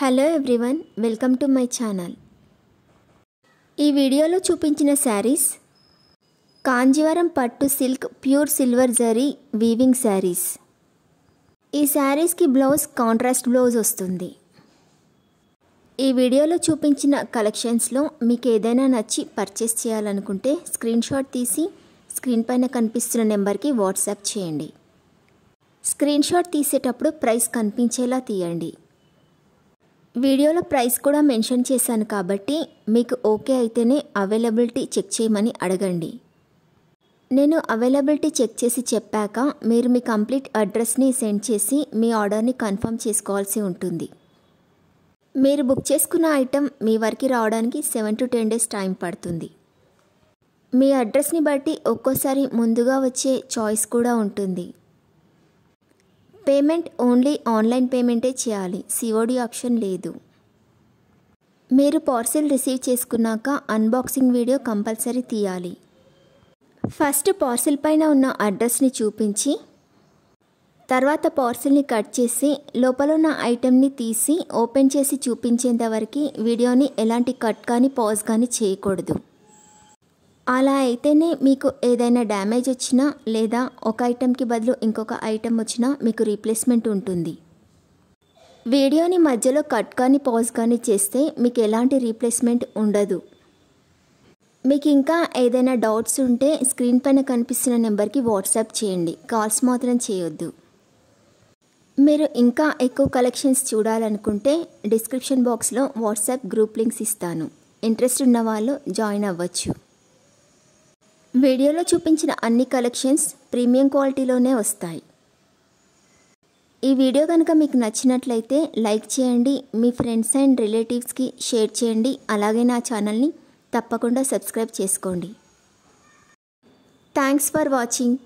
hello everyone welcome to my channel ఈ వీడియోలో చూపించిన శారీస్ కాంజీవరం పట్టు silk pure silver zari weaving saris ఈ శారీస్కి బ్లౌజ్ కాంట్రాస్ట్ బ్లౌజ్ వస్తుంది ఈ వీడియోలో చూపించిన కలెక్షన్స్లో మీకు ఏదైనా నచ్చి పర్చేస్ చేయాలనుకుంటే స్క్రీన్ షాట్ తీసి స్క్రీన్ పైన కనిపిస్తున్న నెంబర్కి వాట్సాప్ చేయండి స్క్రీన్ షాట్ తీసేటప్పుడు ప్రైస్ కనిపించేలా తీయండి వీడియోలో ప్రైస్ కూడా మెన్షన్ చేశాను కాబట్టి మీకు ఓకే అయితేనే అవైలబిలిటీ చెక్ చేయమని అడగండి నేను అవైలబిలిటీ చెక్ చేసి చెప్పాక మీరు మీ కంప్లీట్ అడ్రస్ని సెండ్ చేసి మీ ఆర్డర్ని కన్ఫర్మ్ చేసుకోవాల్సి ఉంటుంది మీరు బుక్ చేసుకున్న ఐటెం మీ వరకు రావడానికి seven to ten days time పడుతుంది మీ అడ్రస్ని బట్టి ఒక్కోసారి ముందుగా వచ్చే చాయిస్ కూడా ఉంటుంది పేమెంట్ ఓన్లీ ఆన్లైన్ పేమెంటే చేయాలి సిఓడి ఆప్షన్ లేదు మీరు పార్సిల్ రిసీవ్ చేసుకున్నాక అన్బాక్సింగ్ వీడియో కంపల్సరీ తీయాలి ఫస్ట్ పార్సిల్ పైన ఉన్న అడ్రస్ని చూపించి తర్వాత పార్సిల్ని కట్ చేసి లోపల ఉన్న ఐటెంని తీసి ఓపెన్ చేసి చూపించేంత వీడియోని ఎలాంటి కట్ కానీ పాజ్ కానీ చేయకూడదు అలా అయితేనే మీకు ఏదైనా డ్యామేజ్ వచ్చినా లేదా ఒక ఐటెంకి బదులు ఇంకొక ఐటెం వచ్చినా మీకు రీప్లేస్మెంట్ ఉంటుంది వీడియోని మధ్యలో కట్ కానీ పాజ్ కానీ చేస్తే మీకు ఎలాంటి రీప్లేస్మెంట్ ఉండదు మీకు ఇంకా ఏదైనా డౌట్స్ ఉంటే స్క్రీన్ పైన కనిపిస్తున్న నెంబర్కి వాట్సాప్ చేయండి కాల్స్ మాత్రం చేయొద్దు మీరు ఇంకా ఎక్కువ కలెక్షన్స్ చూడాలనుకుంటే డిస్క్రిప్షన్ బాక్స్లో వాట్సాప్ గ్రూప్ లింక్స్ ఇస్తాను ఇంట్రెస్ట్ ఉన్న వాళ్ళు జాయిన్ అవ్వచ్చు వీడియోలో చూపించిన అన్ని కలెక్షన్స్ ప్రీమియం క్వాలిటీలోనే వస్తాయి ఈ వీడియో కనుక మీకు నచ్చినట్లయితే లైక్ చేయండి మీ ఫ్రెండ్స్ అండ్ రిలేటివ్స్కి షేర్ చేయండి అలాగే నా ఛానల్ని తప్పకుండా సబ్స్క్రైబ్ చేసుకోండి థ్యాంక్స్ ఫర్ వాచింగ్